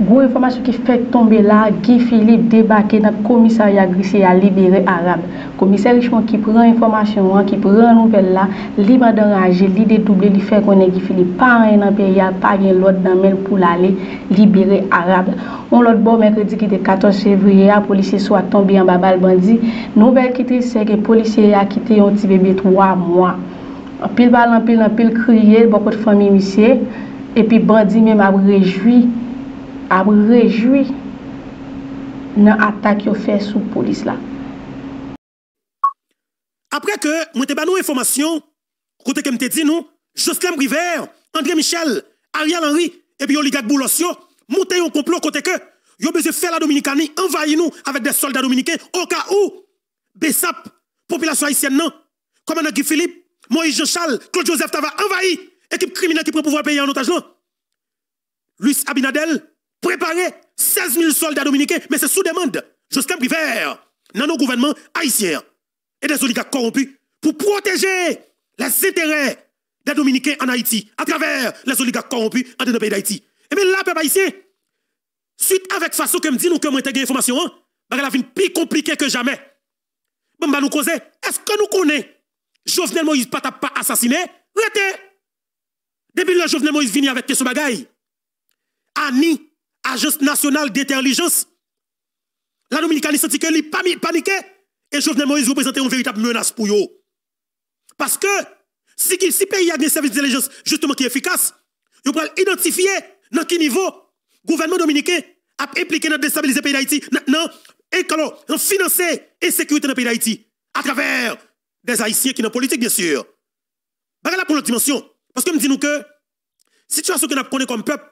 Gou informasyon ki fet tombe la, Gifili debake nan komisari agrisi ya libere arable. Komisari chman ki pran informasyon an, ki pran nouvel la, li bandan raje, li detouble, li fe konen Gifili. Pa yon amperi al, pa yon lot dan men pou la li libere arable. On lot bon mèkredi ki de 14 fevri ya, polisye sou a tombe yon babal bandi. Nouvel kitri se ke polisye ya kitri yon tibebe 3 mwa. Anpil balan, anpil anpil kriye, bokot fami misye, epi bandi mèm agri rejwi ap rejoui nan atak yo fe sou polis la. Apre ke, mwen te ban nou informasyon, kote ke mte di nou, Josquem River, André Michel, Ariel Henry, epi yo ligak bou lòsyon, mwen te yon komplon kote ke, yo bezè fè la Dominikani, envayi nou, avèk de soldat Dominikè, oka ou, besap, popilasyon Haitienne nan, koman agi Philippe, Moïse Jean-Charles, Claude Joseph Tava, envayi, ekip krimine ki pre pouvo ap paye an otaj lan. Non? Louis Abinadel, préparer 16 000 soldats dominicains, mais c'est sous demande, jusqu'à l'hiver, dans nos gouvernements haïtiens et des oligarques corrompus pour protéger les intérêts des Dominicains en Haïti à travers les oligarques corrompus en dehors pays d'Haïti. Et bien là, peuple haïtien, suite avec façon que me dit nous que moi des informations, hein, bah, la vie plus compliquée que jamais. Bon, bah, nous causer, est-ce que nous connaissons Jovenel Moïse pas pas assassiné? Rete! Depuis le Jovenel Moïse vini avec ce bagaille. Annie, Agence nationale d'intelligence. La Dominicaine sentit que li panique et Jovenel Moïse présenter une véritable menace pour vous Parce que si le si pays a des services d'intelligence justement qui est efficace, vous pouvez identifier dans quel niveau le gouvernement dominicain a impliqué dans déstabiliser le pays d'Haïti, Et financer sécurité dans le pays d'Haïti à travers des Haïtiens qui sont politique, bien sûr. Bah là pour l'autre dimension. Parce que me disons que La situation que nous connaissons comme peuple,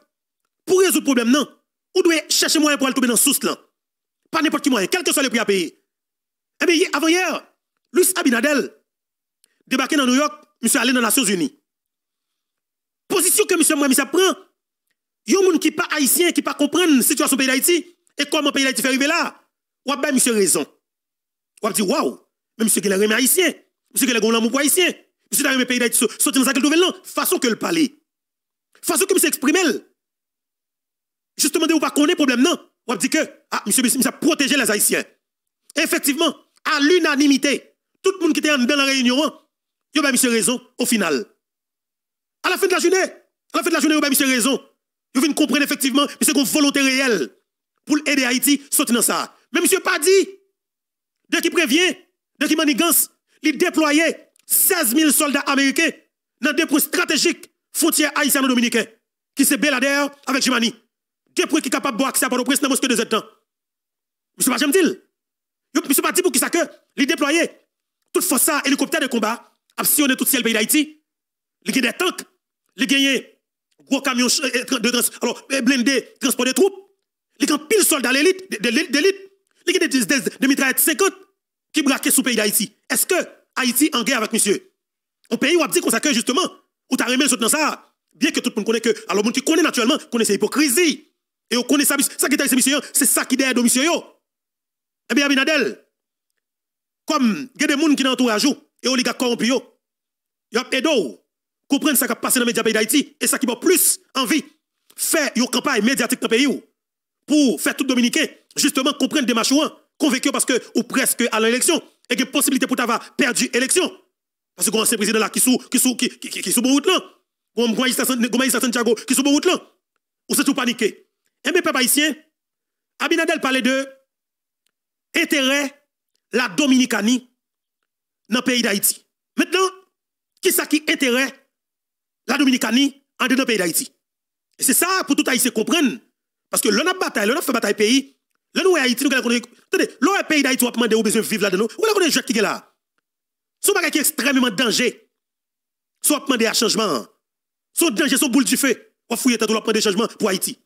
pour résoudre le problème, non, ou doit chercher moyen pour aller tomber dans sous là. Pas n'importe qui moyen, quel que soit le prix à payer. Eh bien, avant hier, Luis Abinadel débarqué dans New York, monsieur allé dans les Nations Unies. Position que monsieur moi, prend, il y a des gens qui pas haïtien qui pas comprennent la situation du pays d'Haïti et comment le pays d'Haïti fait arriver là. Ou bien monsieur raison. Ou dit waouh, mais monsieur qui est remis haïtien, monsieur qui est l'amour pour haïtien, monsieur qui est pays d'Haïti, sorti dans la nouvelle façon que le parler. Façon que monsieur exprime justement, vous ne pas le problème, non. Vous dit que, ah, monsieur Bissim, ça protéger les Haïtiens. Effectivement, à l'unanimité, tout le monde qui était dans la réunion, il hein, a bah, monsieur raison au final. À la fin de la journée, à la fin de la journée, il a mis raison. Vous venez comprendre effectivement, c'est une volonté réelle pour aider Haïti à sortir dans ça. Mais monsieur pas dit, dès qu'il prévient, dès qu'il manigance, il déployait 16 000 soldats américains dans des points stratégiques frontières haïtiennes dominicaines, qui se beladé avec Jimani pour qui est capable d'accéder à Port-au-Prince dans mosquée de Zetan. Monsieur pas Jamdil. Monsieur pas dit pour qui ça que les déployer toute force ça hélicoptère de combat a tout ciel pays d'Haïti. les y des tanks, les y gros camions euh, de alors euh, blindés transport de troupes. Il y a pile soldats d'élite, d'élite. les y a des de mitraillettes 50 qui braquent sous pays d'Haïti. Est-ce que Haïti en guerre avec monsieur Un pays où on dit qu'on s'accueille justement, où as remis le dans ça, bien que tout le monde connaît que alors monde qui connaît naturellement connaît cette hypocrisie. Et vous connaissez ça qui est c'est ça qui est derrière mission. Eh bien, Abinadel, comme il y a des gens qui sont entourés et les gars corrompus, ils ont aidé comprendre ce qui est passé dans les médias d'Haïti et ça qui m'a plus envie de faire une campagne médiatique dans le pays pour faire tout Dominicain, justement comprendre des machins convaincus parce que ou presque à l'élection et que possibilité pour avoir perdu l'élection. Parce que le président qui sous qui sous qui qui qui sous route là, ou Santiago qui sous route là, ou c'est tout paniqué. Et eh mes peuple haïtiens, Abinadel parlait de intérêt la Dominicanie dans le pays d'Haïti. Maintenant, qui est-ce qui intérêt la Dominicanie en dedans pays d'Haïti? Et c'est ça pour tout Haïtien comprendre. Parce que l'on a bataille, l'on a fait bataille pays, l'on est Haïti, nous avons Attendez, l'on a pays d'Haïti, on a demander où besoin de vivre là-dedans, on a des gens qui sont là. Ce sont qui extrêmement dangereux. Soit demander un changement. sont danger, sont boule du feu. On fouille tout le monde des changements pour Haïti.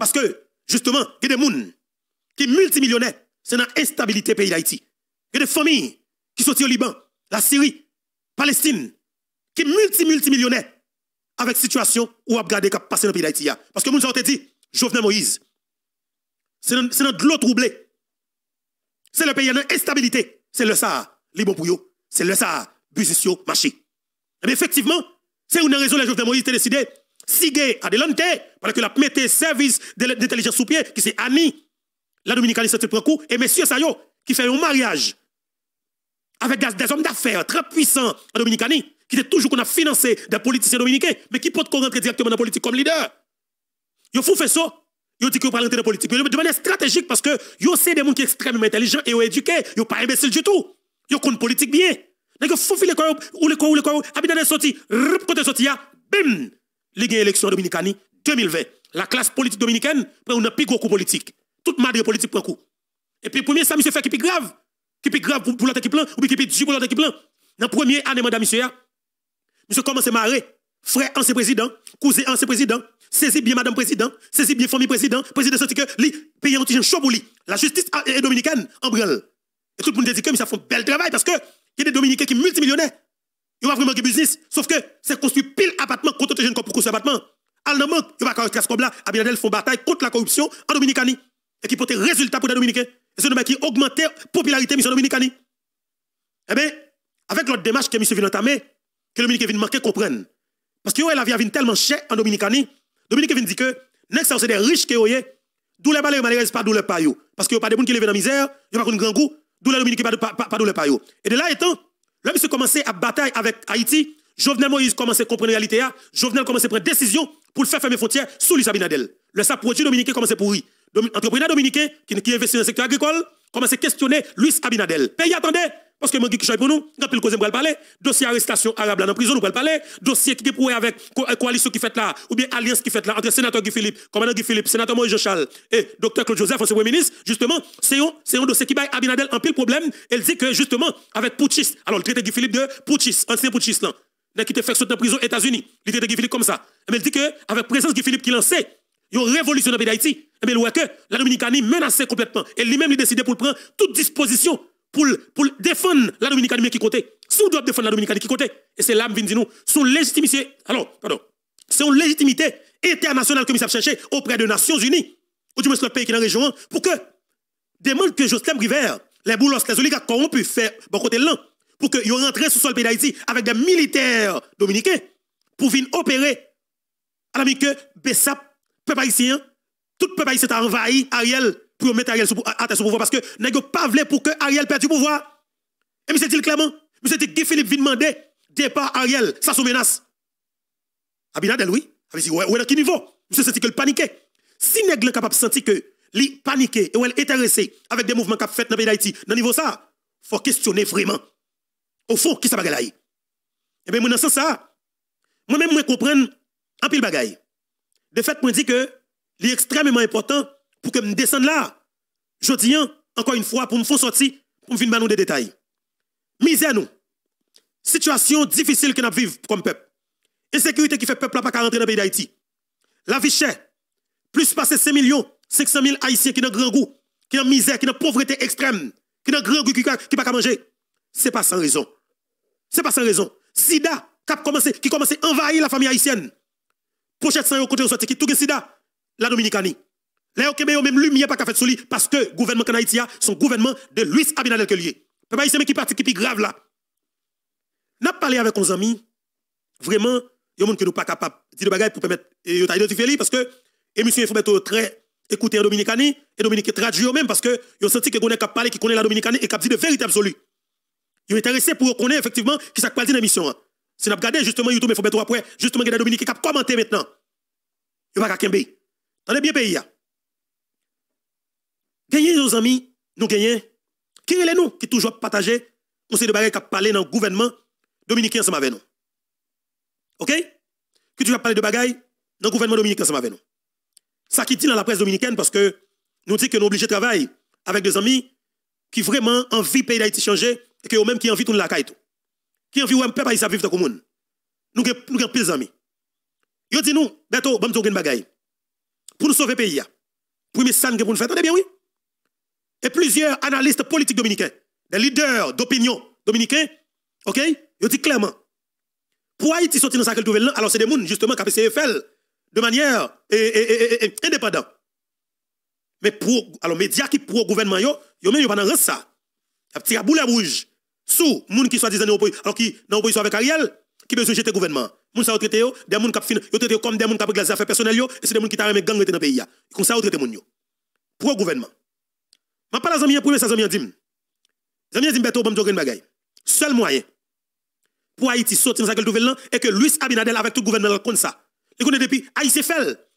Parce que, justement, il y a des gens qui sont multimillionnaires, c'est dans l'instabilité pays d'Haïti. Il y a des familles qui sont au Liban, la Syrie, Palestine, qui sont multi, multimillionnaires avec situation où ils ont qui dans le pays d'Haïti. Parce que gens ont dit, Jovenel Moïse, c'est dans de l'eau troublée. C'est le pays dans instabilité. C'est le ça Liban pour c'est le ça, bussissio, machi. Eh » Mais effectivement, c'est une raison que Jovenel Moïse a décidé sigue adelante, pendant que la mettez service de l'intelligence sous pied, qui c'est Annie, la dominicaniste prend coup, et monsieur Sayo, qui fait un mariage avec des hommes d'affaires très puissants en Dominicanie, qui étaient toujours qu'on a financé des politiciens dominicains, mais qui peuvent rentrer directement dans la politique comme leader. Ils font fait ça. Ils dit qu'ils parlent de politique. mais De manière stratégique, parce que ils c'est des gens qui sont extrêmement intelligents et éduqués. Ils ne sont pas imbéciles du tout. Ils la politique bien. Ils font filer quoi, ou le quoi, ou le quoi, habitants est sorti, rip, côté sorti, bim, Ligue élection dominicaine 2020. La classe politique dominicaine prend un plus gros politique. Toute madre politique prend coup. Et puis, premier, ça, monsieur fait qui est grave. Qui est grave pour l'autre qui ou qui est dur pour l'autre qui Dans la première année, madame, monsieur, hein, monsieur commence à marrer. Frère ancien président, cousin ancien président, saisie bien madame président, saisie bien famille président, président senti que li pays antigène chaud pour lui. La justice est dominicaine en branle. Et tout le monde dit que ça fait un bel travail parce que il y a des dominicains qui sont multimillionnaires. Il va vraiment un business. Sauf que c'est construit pile appartement contre les jeunes pour construire appartement. Al il a pas un comme là. Abinadel font bataille contre la corruption en Dominicanie. Et qui porte résultat pour les Dominicains. Et c'est le mec qui augmente la popularité de Dominicani. Eh bien, avec l'autre démarche que M. vient entamer, que Dominique vient manquer, comprenne, Parce que la vie vient tellement chère en Dominicanie. Dominique vient dire que, next, c'est des riches qui ont D'où les malheurs, malheurs, pas d'où les paillots. Parce qu'il n'y a pas de monde qui venu dans la misère, il n'y a pas de grand goût, d'où les Dominicains, pas d'où les paillots. Et de là étant, L'homme s'est commençait à bataille avec Haïti. Jovenel Moïse commençait à comprendre la réalité. Hein. Jovenel commençait à prendre décision pour le faire fermer frontières sous Luis Abinadel. Le sa produit dominicain commençait pourri. pourrir. Entrepreneur dominicain qui, investit dans le secteur agricole commençait à questionner Luis Abinadel. Pays attendait, parce que moi, qui pour nous, plus le cause le parler, dossier arrestation arabe dans la prison, nous le parler, dossier qui est pour avec euh, coalition qui fait là, ou bien alliance qui fait là, entre sénateur Guy Philippe, commandant Guy Philippe, sénateur Moïse Charles et docteur Claude Joseph, ancien premier ministre, justement, c'est un, dossier qui baille Abinadel en pile problème. Elle dit que justement, avec Poutchis, alors le traité Guy Philippe de Poutchis, ancien Poutchis, là, qui était fait sauter en prison aux États-Unis, le traité Guy Philippe comme ça. Mais elle dit que avec présence Guy Philippe qui lançait, il y a une révolution dans pays d'Haïti. Mais le que la Dominicanie menaçait complètement. Et lui-même, il décidait pour prendre toute disposition pour, pour défendre la Dominicaine qui côté. Si vous devez défendre la Dominicaine qui côté, et c'est là que nous son légitimité, alors, pardon, c'est une légitimité internationale que nous avons cherché auprès des Nations Unies, ou du moins le pays qui est dans la région, pour que demande que Jocelyn River, les boulots, les oligarques corrompus, faire bon côté l'un, pour qu'ils rentrent sous le sol pays d'Haïti avec des militaires dominicains pour venir opérer à la que Bessap, peuple haïtien, tout peuple haïtien a envahi Ariel pour mettre Ariel à terre sous pouvoir parce que N'ego pas voulu pour que Ariel perde du pouvoir. Et monsieur dit clairement, monsieur dit que Philippe vient demander départ Ariel, ça sous menace. Abinadel, oui. Ah, Il dit, ouais, ouais, à quel niveau? Monsieur senti que le paniqué. Si N'ego capable de sentir que li paniqué et ou était intéressé avec des mouvements qu'a fait dans le pays d'Haïti, dans niveau ça, faut questionner vraiment. Au fond, qui ça bagaille Et eh bien, moi, dans ce sens ça, moi-même, je comprends un pile bagaille. De fait, moi dit que extrêmement important pour que je descende là. Je dis, hein, encore une fois, pour me faire sortir, pour me venir nous des détails. Misère nous. Situation difficile que nous vivons comme peuple. Insécurité qui fait peuple là pas rentrer dans le pays d'Haïti. La vie chère. Plus passer 5 millions, 500 000 Haïtiens qui n'ont grand goût, qui ont misère, qui ont pauvreté extrême, qui n'ont grand goût, qui n'ont pas manger. Ce n'est pas sans raison. Ce n'est pas sans raison. Sida, qui commence à envahir la famille haïtienne. Pochette sans côté qui tout sida, la Dominicanie. Léo Kembe, même lumière pas qu'à faire sur lui, parce que le gouvernement a son gouvernement de Luis Abinadel que Peu mais qui parti qui est grave là. N'a parlé avec nos amis, vraiment, il y a des gens qui ne pas capables de dire des bagages pour permettre d'identifier lui, parce que l'émission est très écouter en Dominicani, et Dominique traduit traduit même, parce que ils ont senti que vous gens pas parler qui connaît la Dominicani et qui dit de vérité absolue. Ils sont intéressés pour reconnaître effectivement qui s'est passé dans l'émission. Hein. Si vous regardez justement YouTube, il faut mettre après, justement, il y a des qui commenté maintenant. Ils ne pas qu'à Tenez bien, pays. Hein. Gagnez nos amis, nous gagnons. Qui est nous qui toujours partagé conseil de bagaille qui a parlé dans le gouvernement dominicain ensemble avec nous. OK Qui toujours parlé de bagaille dans le gouvernement dominicain ensemble avec nous. Ça qui dit dans la presse dominicaine parce que nous dit que nous obligés de travailler avec des amis qui vraiment envie pays d'Haïti changer et que eux même qui envie tout la caille tout. Qui envie ouais peuple ça vivre dans le monde. nous avons plus amis. Ils disent nous, bientôt bon une bagaille. Pour nous sauver pays Pour nous sang que pour nous faire, attendez bien oui et plusieurs analystes politiques dominicains, des leaders d'opinion dominicains, OK, ils dit clairement pour Haïti sortir dans sa nouvelle alors c'est des gens justement qui ont fait de de manière indépendante. Mais pour alors les médias qui pro gouvernement ils yo même pas dans ça. A petit à boulet rouge sous gens qui soit disant alors qui dans opposition avec Ariel qui besoin jeter gouvernement. Moun sa traité des gens qui traité comme des gens qui ont des affaires personnelles et c'est des gens qui arrêté de gangs dans le pays Comme ça traité les yo. Pour gouvernement je parle à amis, premier, ça, amis, dit. Amis, dit, Beto, bon, une bagaille. Seul moyen pour Haïti sortir dans la nouvelle là est que Luis Abinadel avec tout le gouvernement compte ça. Il connaît depuis Haïti fait.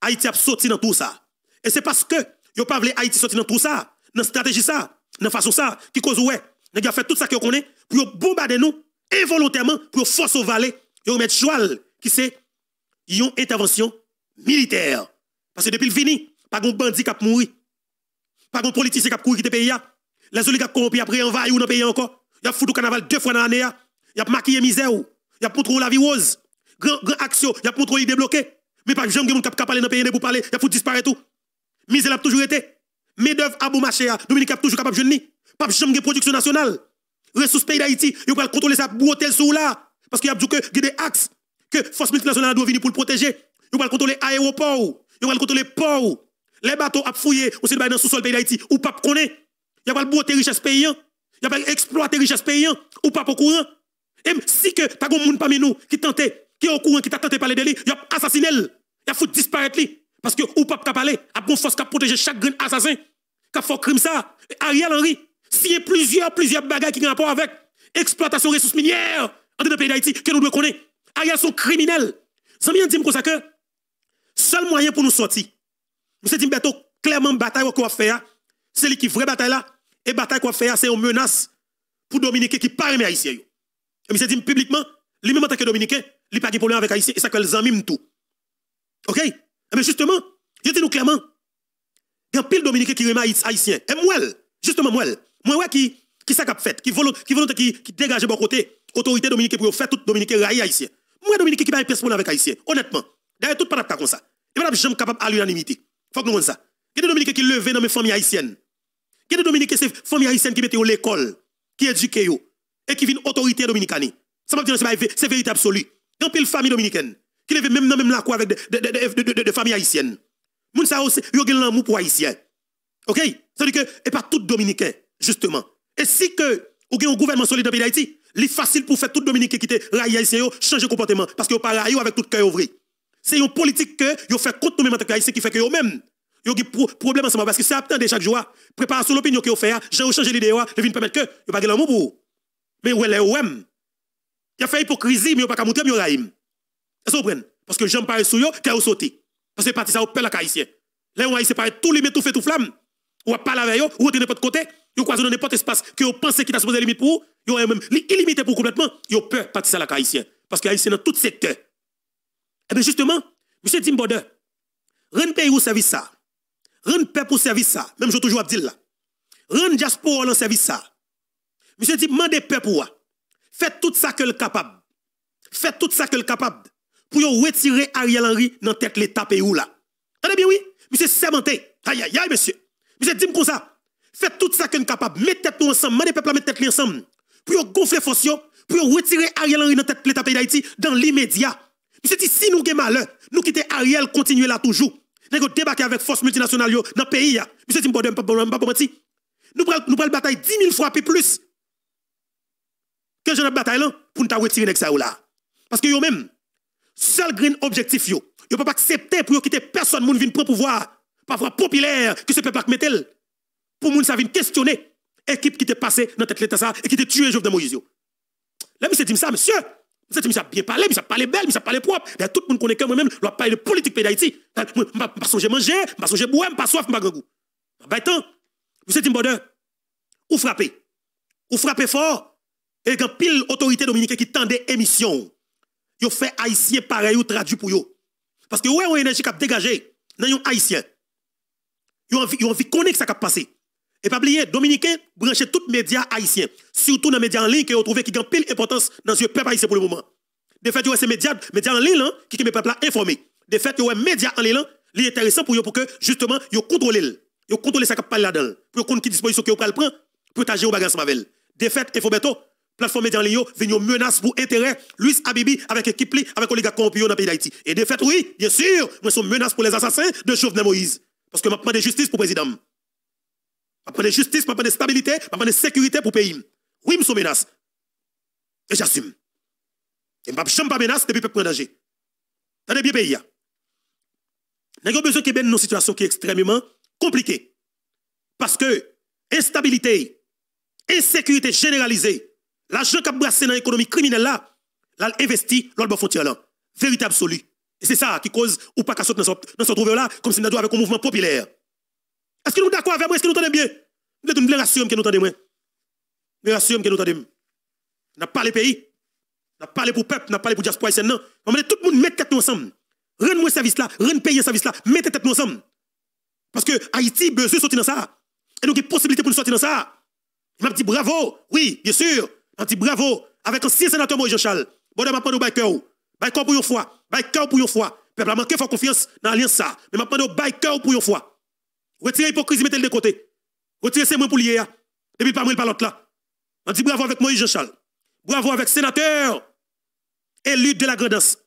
Haïti a sorti dans tout ça. Et c'est parce que yo pas voulu Haïti sortir dans tout ça, dans stratégie ça, dans façon ça qui cause ouais. Nèg a fait tout ça que connaît pour bombarder nous involontairement pour force au valet, yo mettre joual qui c'est une intervention militaire. Parce que depuis le fini, pas un bandit qui a mourir. Pas de politiciens qui ont couru quitter le pays. Les oligarques corrompus après envahir ou dans le pays encore. Il ont foutu le carnaval deux fois dans l'année. Il a maquillé misère. Il a contrôlé la vie rose. Grand, grand action. Il a contrôlé il Mais pas jamais gens qui a parler dans le pays pour parler. Il ont foutu disparaître tout. Misère a toujours été. Mais d'œuvre à bon marché. Dominique a toujours capable de jeûner. Pas jamais production nationale. Ressources pays d'Haïti. Il contrôle contrôler sa beauté sous là. Parce qu'il a y a des axes que force multinationale doit venir pour le protéger. Il va contrôler l'aéroport. Il va contrôler le port. Les bateaux à fouiller, ou c'est dans le sous-sol pays d'Haïti, ou pas connaît. Il y a pas de richesse paysan. Il y a pas exploiter richesse paysan, ou pas au courant. Et si que t'as un monde parmi nous qui tentait, qui est au courant, qui t'a tenté parler de lui, il a assassiné il a disparaître lui. Parce que ou pas t'a parlé, a bon force qui protéger chaque grain assassin, qui a fait crime ça. Ariel Henry, s'il y a plusieurs, plusieurs bagages qui ont rapport avec exploitation ressources minières en dans le pays d'Haïti, que nous devons connaître. Ariel sont criminels. Ça me dit que seul moyen pour nous sortir, dit bientôt, clairement, bataille qu'on va faire, hein, c'est lui qui vraie bataille là. Et bataille qu'on va faire, hein, c'est une menace pour Dominique qui pas mais haïtien. Et monsieur dit publiquement, lui-même en tant que Dominique, il n'a pas de problème avec haïtien et ça que les amis tout. OK Mais eh justement, je dis nous clairement, il y a un pile Dominique qui remet haïtien. Et moi, justement moi, moi qui qui ça fait, qui volonté qui volonté qui, qui dégage côté autorité dominicaine pour faire tout Dominique railler haïtien. Moi Dominique qui pas être pour avec haïtien, honnêtement. D'ailleurs tout pas comme ça. Et pas jamais capable à l'unanimité. Faut que nous ça. Qui est Dominique qui levé dans mes familles haïtiennes? Qui est Dominique qui c'est familles haïtiennes qui mette à l'école, qui éduque yo, et qui viennent autorité dominicaine. Ça m'a dit, c'est vérité absolue. Quand pile famille dominicaine, qui veut même dans même la avec des de, familles haïtiennes. Moun sa aussi, yo gen l'amour pour haïtien. OK? Ça veut dire que, et pas tout dominicain, justement. Et si que, ou un gouvernement solide dans le pays d'Haïti, il est facile pour faire tout dominicain qui était là haïtien, changer comportement, parce que yo pas avec tout cœur ouvert. C'est une politique que vous faites contre nous-mêmes en tant haïtiens qui fait que vous-même. Vous avez des problèmes ensemble parce que c'est à de chaque jour. sur l'opinion que vous faites, j'ai changé l'idée, je viens permettre que vous pas l'amour pour Mais vous est vous-même. Vous fait hypocrisie, mais vous pas montrer, mais vous Est-ce que vous comprenez? Parce que j'aime pas sur vous, que vous sauté Parce que parti ça, vous perd la Haïtien. Là, vous Haïtien paraît tout limite, tout fait, tout flamme. Ou à parler avec vous, ou de n'importe côté. Vous croisez dans n'importe espace que vous pensez qu'il a supposé limite pour vous. Vous même illimité pour complètement. Vous peur parti ça, la Haïtien. Parce que Haïtien dans tout secteur. Eh bien, justement, M. Tim rendez rend pays au service ça. Rend peuple au service ça. Même je toujours dit là. Rend diaspora au service ça. Monsieur dit, mandez peuple ou Faites tout ça que le capable. Faites tout ça que le capable. Pour retirer Ariel Henry dans tête l'état pays ou là. Tenez bien, oui. Monsieur Sémenté, Aïe, aïe, aïe, monsieur. Monsieur dit comme ça. Faites tout ça que le capable. Mettez tête nous ensemble. Mandez peuple à mettre tête ensemble. Pour gonfler force, pour retirer Ariel Henry dans tête l'état pays d'Haïti dans l'immédiat. C'est ici nous avons malheur. Nous quittons Ariel, continuer là toujours. Nous avons avec force multinationale dans le pays. Nous prenons la bataille 10 000 fois plus que je bataille pour nous retirer ça là. Parce que vous-même, seul green objectif, ne pouvez pas accepter pour quitter personne qui vient prendre pouvoir, parfois populaire, que ce peuple mettel. Pour moun ça vient questionner l'équipe qui t'est passée dans tête l'état et qui t'est tué Jovenel Moïse. Là, monsieur dit ça, monsieur. Vous savez, bien parlé, je parlé belle, je parlé propre. tout le monde connaît que moi-même, je parle de politique pays d'Haïti. Hein, je ne pas songer manger, je ne songer boire, je ne pas soif, je ne pas bah, vous savez, bonheur, ou frappez, Vous frappez fort, et quand pile autorité dominicaine qui tend des émissions, Vous fait haïtien pareil ou traduit pour vous. Parce que avez une énergie qui a dégagé, dans un haïtien. Vous envie, de connaître ça qui a passé. Et pas oublier, Dominicain, brancher tous les médias haïtiens, surtout dans les médias en ligne, qui ont trouvé qui ont pile importance dans le peuple haïtien pour le moment. De fait, ces médias, médias en ligne, hein, qui le peuple informé. De fait, les médias en ligne, c'est intéressant pour eux pour que, justement, ils contrôlent. Ils contrôlent ce qui parle là-dedans. Pour qu'ils qui disposition qu'ils prennent, pour qu'ils au bagage avec De fait, bientôt plateforme médias en ligne, une menace pour intérêt, Luis Abibi, avec équipe, avec les gars dans le pays d'Haïti. Et de fait, oui, bien sûr, nous sommes menace pour les assassins de Jovenel Moïse. Parce que maintenant, de justice pour le président pas de justice, pas de stabilité, pas de sécurité pour le pays. Oui, je suis menace. Et j'assume. Et je ne pas menace depuis le peuple en danger. Dans le pays. Il Nous avons besoin de une ben situation qui est extrêmement compliquée. Parce que instabilité, insécurité généralisée, l'argent qui a brassé dans l'économie criminelle là, l'a investi dans le frontière là. Vérité absolue. Et c'est ça qui cause ou pas qu'à sauter dans ce trouver là, comme si nous avec un mouvement populaire. Est-ce que nous d'accord avec moi? Est-ce que nous entendons bien? Nous devons rassurer que nous entendons. Nous rassurons que nous entendons. N'a pas les pays. N'a pas les pour peuple. N'a pas les pour diaspora. Non. On met tout le monde mettre tête nous ensemble. rends moi service là. Rendre payer service là. Mettez tête nous ensemble. Parce que Haïti besoin de sortir dans ça. Et donc, il y a possibilité pour nous sortir dans ça. Je m'a bravo. Oui, bien sûr. Je m'a dit bravo. Avec ancien sénateur Moi Jean-Charles. Bon, je prends au Baïkeur pour une fois. Baïkeur pour une fois. Peuple a manqué faut confiance dans l'alliance ça. Mais je pas de cœur pour une fois. Retirez l'hypocrisie, mettez-le de côté. Retirez ces moins pour lier. Depuis pas moins par l'autre là. On dit bravo avec Moïse Jean-Charles. Bravo avec sénateur. Élu de la grandesse.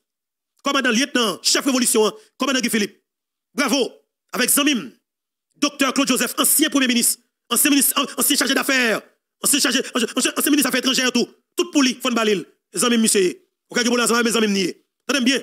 Commandant lieutenant, chef révolution, hein. commandant Guy Philippe. Bravo avec Zamim. Docteur Claude Joseph, ancien premier ministre, ancien ministre, ancien chargé d'affaires, ancien chargé, ancien, ministre d'affaires étrangères tout. Tout pour lui, Fon Balil. Zamim, monsieur. je vous du bon, mes amis nié. Tenez bien.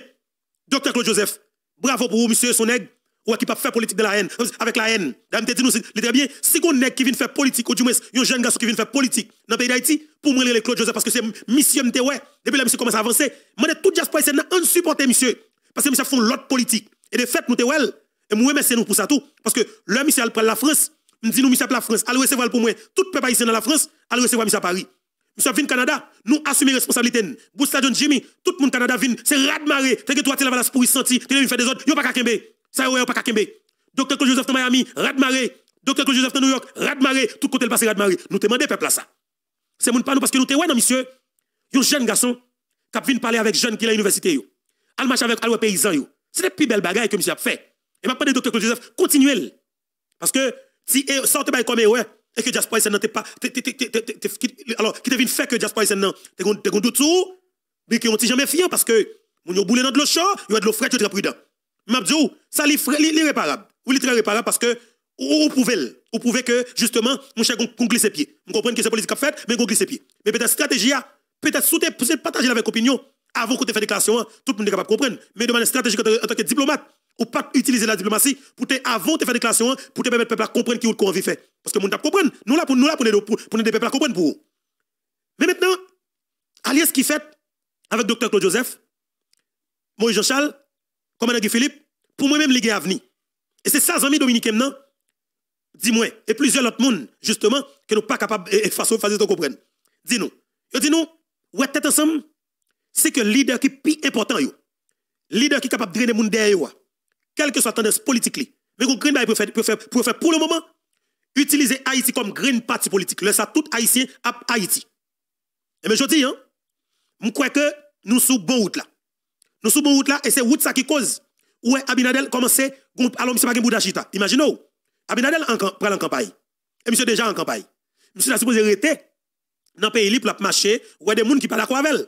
Docteur Claude Joseph. Bravo pour vous, monsieur, son aigle ou qui pas faire politique de la haine, avec la haine. Je te dis, nous, très bien, si on est qui vient faire politique, ou du moins, un jeune garçon qui vient faire politique dans le pays d'Haïti, pour moi les Claude Joseph, parce que c'est monsieur m'te ouais, depuis la monsieur commence à avancer, moi, tout diaspora, c'est un supporter monsieur, parce que monsieur font l'autre politique. Et de fait, nous te well, et moi, merci nous pour ça tout, parce que le monsieur prend la France, me dit nous, monsieur la France, allez recevoir pour moi, tout le peuple haïtien dans la France, allez recevoir monsieur à Paris. Monsieur vient Canada, nous assumons responsabilité. Bousta John Jimmy, tout le monde Canada vient, c'est rad C'est que toi, tu la valasse pour y sentir, tu faire des autres, a pas qu'à ça ouais, pas Kakembe. Docteur Joseph de Miami, Radmaré. Docteur Joseph de New York, Radmaré. Tout côté le passé Radmaré. Nous te demandons peuple ça. C'est mon pas nous parce que nous te ouais, non monsieur. un jeune garçon qui vient parler avec jeune qui est à l'université Al marche avec al paysan yo. C'est le plus belles choses que monsieur a fait. Et m'a pas de docteur Joseph, continuez. Parce que si eh, sortez pas comme eh, ouais et que Jasper Isen n'était pas alors qui vient faire que Jasper est non t'es gon tout mais qui ont jamais fier parce que mon avez boulé dans de l'eau vous avez de l'eau fraîche, yo très prudent m'a dit, oh, ça l'est réparable. Ou l'est très réparable parce que vous oh, oh, pouvez, vous pouvez que justement, mon cher, qu'on glisse les pieds. Vous comprenez que c'est politique a fait, mais qu'on glisse les pieds. Mais peut-être stratégie, ah, peut-être vous partager avec opinion avant vous fassiez fait déclaration, hein. tout le monde est capable de comprendre. Mais de manière stratégique, en tant que diplomate, ou pas utiliser la diplomatie pour te, avant de faire déclaration, hein, pour te permettre peuple à comprendre qui ou fait. Parce que le monde comprendre. Nous là pour nous là pour nous pour, pour peuples à comprendre pour Mais maintenant, alias qui fait avec docteur Claude Joseph, Moïse Jean-Charles, comme dit Philippe, pour moi-même, les à venir. Et c'est ça, amis Dominique, non? Dis-moi, et plusieurs autres monde, justement, que nous pas capables de faire ce comprendre. Dis-nous. dis-nous, Ou tête ensemble, c'est que le leader qui est plus important, le Leader qui est capable de drainer le monde derrière, ah. quelle que soit la tendance politique, mais que grain pour faire, pour faire, pour le moment, utiliser Haïti comme green Party politique. Là, ça, tout Haïtien à Haïti. Et eh mais je dis, hein, je crois que nous sommes bon route là. Nous sommes route là et c'est route ça qui cause. Ouais, Abinadel à alors monsieur pas Bouddha chita. Imaginez. Abinadel prend en campagne. Et monsieur déjà en campagne. Monsieur là supposé rester dans le pays libre pour marcher, ouais des gens qui parlent à quoi avec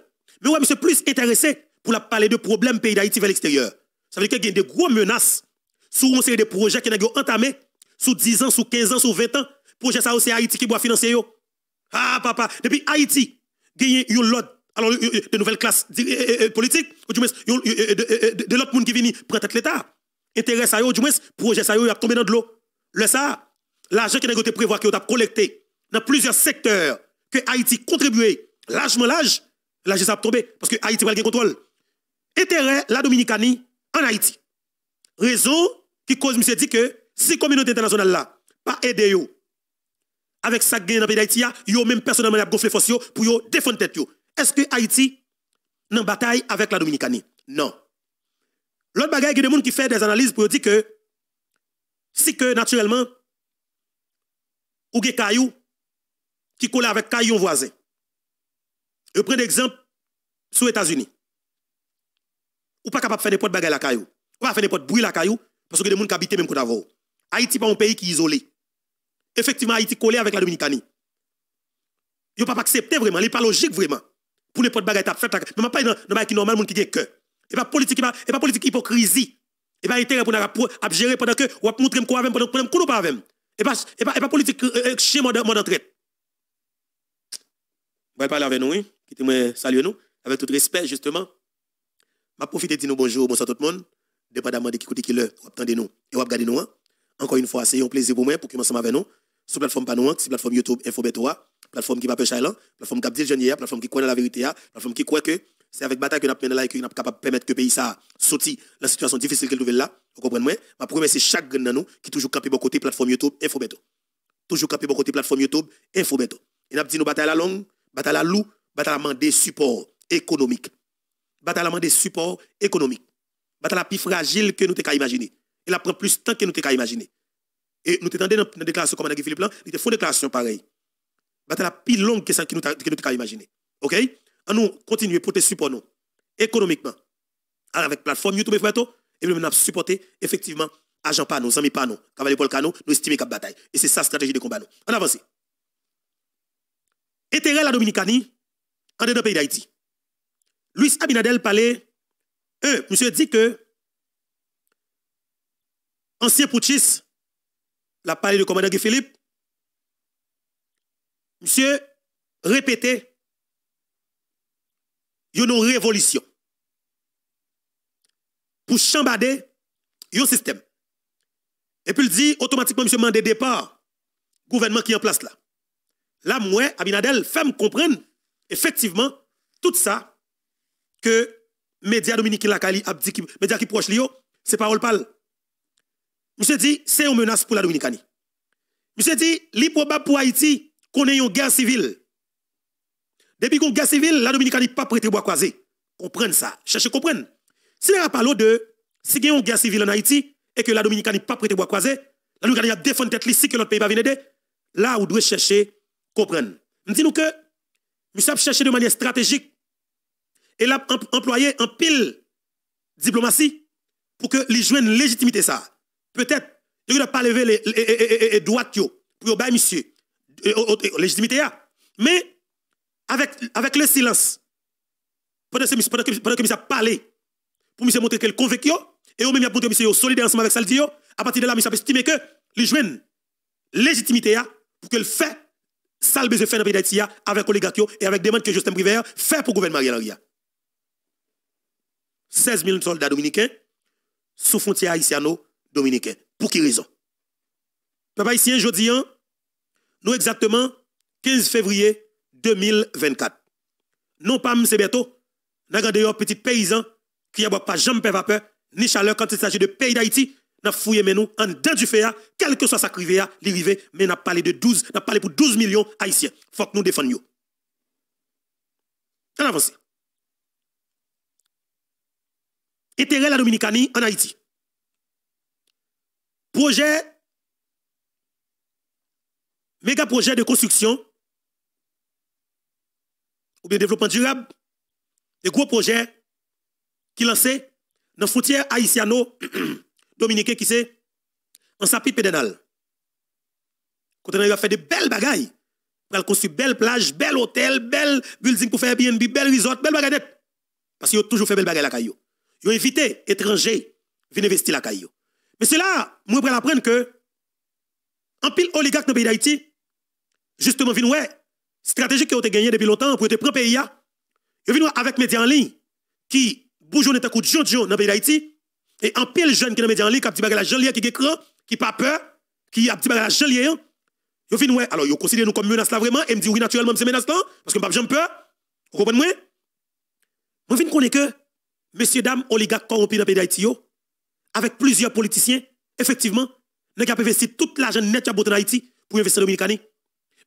Mais ouais monsieur plus intéressé pour parler de problèmes pays d'Haïti vers l'extérieur. Ça veut dire qu'il y a des grosses menaces sur une série de projets qui ont entamé sous 10 ans, sous 15 ans, sous 20 ans. Projet ça aussi Haïti qui doit financer Ah papa, depuis Haïti, il y a une lot alors euh, euh, de nouvelles classes euh, politiques, ou de l'autre monde qui vient prendre tête l'État. Intérêt ça, ou du moins, projet ça, il a tombé dans de l'eau. Le ça, l'argent qui a été prévoir, qui a collecté dans plusieurs secteurs que Haïti contribuait largement l'âge, l'âge ça a tombé, parce que Haïti va le contrôle. Intérêt, la Dominicanie en Haïti. Raison qui cause, monsieur dit que si communauté internationale là, pas aider avec sa gain dans le pays d'Haïti, même personnellement gonflé force pour yo défendre tête est-ce que Haïti n'en bataille avec la Dominicanie? Non. L'autre bagaille, il y a des gens qui font des analyses pour dire que si que naturellement, ou des cailloux qui collent avec cailloux voisins. Je prends l'exemple sur les États-Unis. Ou pas capable de faire des potes bagaille la caillou. Ou pas faire des potes bruit la caillou parce que des gens qui habitent même côté d'avant. Haïti pas un pays qui est isolé. Effectivement, Haïti collé avec la Dominicanie. a pas accepté vraiment, il pas logique vraiment pour les potes bagages t'a fait. Mais je pas dans le qui normal, monde qui dit que Et pas politique, et pas politique hypocrisie. Et pas intérêt pour nous gérer pendant que ou montrer quoi avec pendant que nous pas avec. Et pas et pas pas politique euh, euh, chez mon mon entraide. Vous parler avec nous, oui. Qui saluer nous avec tout respect justement. M'a profiter de dire bonjour, bonsoir tout le monde, dépendamment de qui côté qui l'heure, ou attendez nous et vous regardez nous. Hein. Encore une fois, c'est un plaisir pour moi pour que sommes avec nous sur la plateforme Panouan, sur la plateforme YouTube Info plateforme qui va pêcher là, plateforme qui a dit le plateforme qui connaît la vérité, plateforme qui croit que c'est avec bataille que nous avons là et que nous sommes capables de permettre que le pays sorti la situation difficile nous trouve là. Vous comprenez Ma première, c'est chaque dans nous qui toujours campé bon côté plateforme YouTube, info Infobeto. Toujours campé bon côté plateforme YouTube, Infobeto. Et nous avons dit nous bataille la longue, bataille la loup, bataille la des support économique. Bataille la support économique. Bataille la plus fragile que nous avons imaginé. Et la prend plus de temps que nous avons imaginé. Et nous t'entendons dans la déclaration comme dit Philippe il te déclaration pareille. Bah, la plus longue que ça que nous avons imaginé. OK à nous continuer pour te supporter économiquement avec plateforme YouTube et nous avons supporté effectivement agent pas nous, amis pas nous, cavalier Paul Cano, nous estimons qu'il bataille. Et c'est ça stratégie de combat On avance. Intérêt la Dominicanie en le pays d'Haïti. Luis Abinadel parlait euh, monsieur dit que ancien putschiste la parlé de commandant Guy Philippe Monsieur, répétez, il y a une révolution. Pour chambader le système. Et puis il dit, automatiquement, monsieur, des départ, gouvernement qui est en place là. Là, moi, Abinadel, femme comprendre, effectivement, tout ça que médias Dominique Lakali a dit, média qui proche Lio, c'est parole parle. Monsieur dit, c'est une menace pour la Dominicanie. Monsieur dit, probable pour Haïti, qu'on ait une guerre civile. Depuis qu'on guerre civile, la Dominicaine n'est pas prête bois croisé. Comprenez ça. Cherchez comprendre. Si on parlé de si il y a une guerre civile en Haïti et que la Dominicaine n'est pas prête bois croisé, la Dominicaine a défendu tête ici que notre pays va venir aider, là on doit chercher comprendre. Nous disons que nous savons chercher de manière stratégique et l'a employé en pile diplomatie pour que les une légitimité ça. Peut-être, il ne pas levé les, droits pour bailler monsieur légitimité. Mais avec, avec le silence, pendant que, pendant que, pendant que a parlé, pour me montrer qu'elle est et au même a montré monsieur solidaire ensemble avec Saldio, à partir de là, monsieur a estimé que les jeunes légitimité pour qu'elle fait ça le besoin fait dans le pays avec Oligatio et avec demande que Justin Privé fait pour le gouvernement Ariel 16 000 soldats dominicains sous frontière haïtiano-dominicaine. Pour qui raison? Papa haïtien, je dis, hein, nous exactement 15 février 2024. Non pas M. bientôt. nous avons un petit paysan qui n'a pas jamais vapeur, ni chaleur quand il s'agit de pays d'Haïti, avons fouillé mais nous en dedans du feu, quel que soit sa crivée, l'irrivé mais n'a parlé de 12 n'a parlé pour 12 millions haïtiens faut que nous défendions en avance intérêt la dominicanie en Haïti projet méga projet de construction, ou bien développement durable, des gros projets qui lancés dans la frontière haïtiano-dominicaine qui c'est en Sapi pédénal. Quand on a fait de belles bagailles, on a construit belles plages, hôtels, hôtel, belles buildings pour faire Airbnb, bel resort, belles bagailles. Parce qu'ils ont toujours fait belles bagailles la caillou. Ils ont invité étrangers à venir investir la caillou. Mais cela, là, moi, pour apprendre que, en pile oligarque dans le pays d'Haïti, justement, vin ouais, stratégie qui a été gagnée depuis longtemps pour te prendre pays, hein. vous venez avec les médias en ligne qui bougent coup de dans le pays d'Haïti, et un pile jeune qui est dans les médias en ligne, qui a dit la hein, qui est écran, qui pas peur, qui a dit bagage la vous venez ouais, alors vous considérez nous comme menace là vraiment, et me dit oui, naturellement, c'est menace là, parce que je n'ai pas peur, vous comprenez moi? Moi, je connais que, messieurs, dames, oligarques corrompus dans le pays d'Haïti, avec plusieurs politiciens, effectivement, nous avons investi toute l'argent net en Haïti pour investir en Dominicanie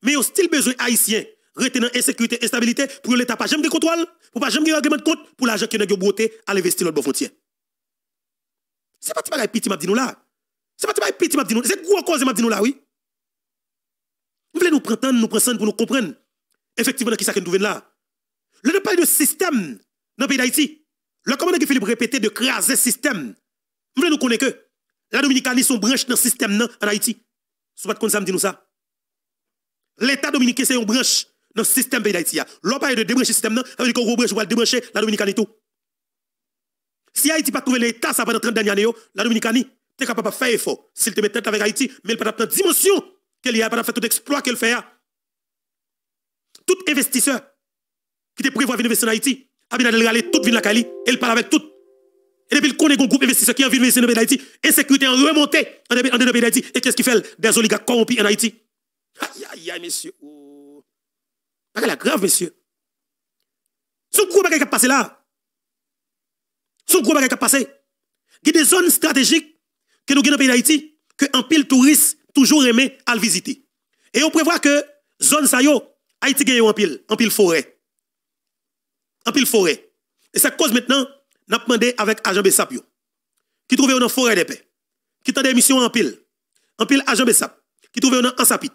mais ont style besoin haïtien retenir insécurité et stabilité pour l'État pas jamais de contrôle, pour pas jamais de règlement de compte pour l'argent qui n'a pas beauté à investir dans nos Ce C'est pas petit petit m'a dit nous là. C'est pas petit m'a dit nous. C'est gros cause m'a dit nous là oui. Nous voulez nous prendre nous prendre pour nous comprendre effectivement qui ça que nous là. Le parle de système dans le pays d'Haïti. Le commandant qui Philippe répétait de craser système. vous voulez nous connaître que la Dominicanie sont branche dans le système en Haïti. Vous pas ça me dit nous ça. L'État dominicain, c'est une branche dans le système pays d'Haïti. L'on parle de débrancher le système, ça veut dire qu'on va débrancher la Dominicanie tout. Si Haïti n'a pas trouvé l'État, ça pendant 30 dernières années, la Dominicanie n'est capable de faire effort. S'il te met tête avec Haïti, mais il n'a pas la dimension qu'elle y a, pas faire tout exploit qu'elle fait. Tout investisseur qui te prévoit venir investir en Haïti, Abinadel aller tout ville la Cali, elle parle avec tout. Et depuis qu'on est un groupe d'investisseurs qui a envie en dans le insécurité en remontée en, Haïti. Et qu'est-ce qu'il fait Des oligarques corrompus en Haïti. Aïe, aïe, aïe, monsieur. C'est oh. la grave, monsieur. ce gros bagage qui a passé là. Son gros bagage qui a passé. Il y a des zones stratégiques que nous avons dans le pays d'Haïti que un pile touriste toujours aimé à visiter. Et on prévoit que zone ça yo, Haïti gagne en pile, en pile forêt. En pile forêt. Et ça cause maintenant, avons demandé avec agent Bessapio. qui trouvait dans forêt paix, qui des missions en pile, en pile agent Bessap, qui trouvait dans sapite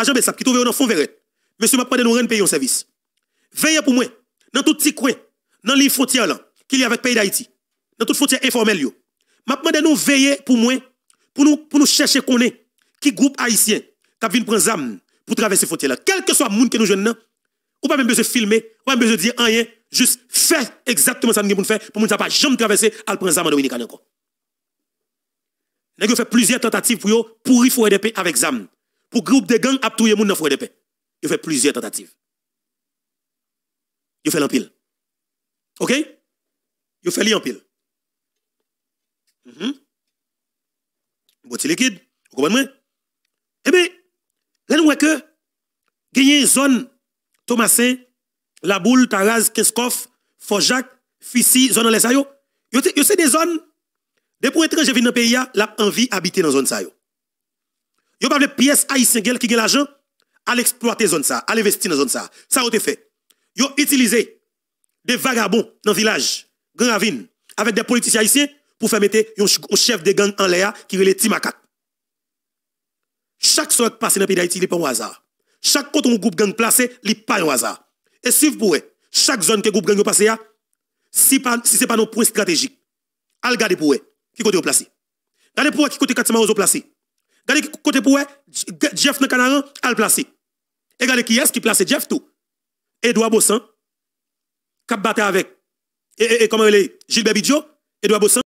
agent Bessap qui trouve dans fond verret. Monsieur m'a de nous rendre payer un service. Veillez pour moi dans tout petit coin, dans les frontières là qu'il y a avec pays d'Haïti, dans toute frontière informelle yo. M'a demandé nous veiller pour moi pour nous pour nous chercher qu'on est qui groupe haïtien qui vient prendre zam pour traverser frontière là. Quel que soit le monde que nous là, ou pas même besoin de filmer, ou pas besoin de dire rien, juste faire exactement ça que pour faire pour nous pas jamais traverser à prendre zam en de encore. Nous avons fait plusieurs tentatives pour pourrir faire des pays avec zam pour groupe de gang a tué moun dans de paix. Il fait plusieurs tentatives. Il fait l'empile. OK Il fait l'empile. Mm -hmm. Bon c'est liquide, vous comprenez Eh bien, là nous que une zone Thomasin, Laboul, Taraz, Keskov, Forjac, Fissi, zone les yo. c'est des zones des points étrangers viennent dans pays là, envie d'habiter dans zone zones yo. Yo pas de pièces haïtiennes qui ont l'argent à l'exploiter zone ça, à l'investir dans zone ça. Ça été fait. Yo utilisé des vagabonds dans le village, Grand Ravine, avec des politiciens haïtiens pour faire mettre un chef de gang en l'air qui est le Timakat. Chaque soir qui passe dans le pays d'Haïti, n'est pas au hasard. Chaque côté un groupe gang placé, il n'est pas au hasard. Et si vous pouvez, chaque zone que groupe gang passe, si, si ce n'est pas nos points stratégiques, allez garder pour eux, qui côté vous placez. Regardez pour eux qui côté Katima vous placez. Regardez côté pour Jeff dans Canaran a le placé. Et regardez qui est-ce qui place Jeff tout. Edouard Bossan, qui battu avec. Et, comment il est Gilbert Bidjo, Edouard Bossan.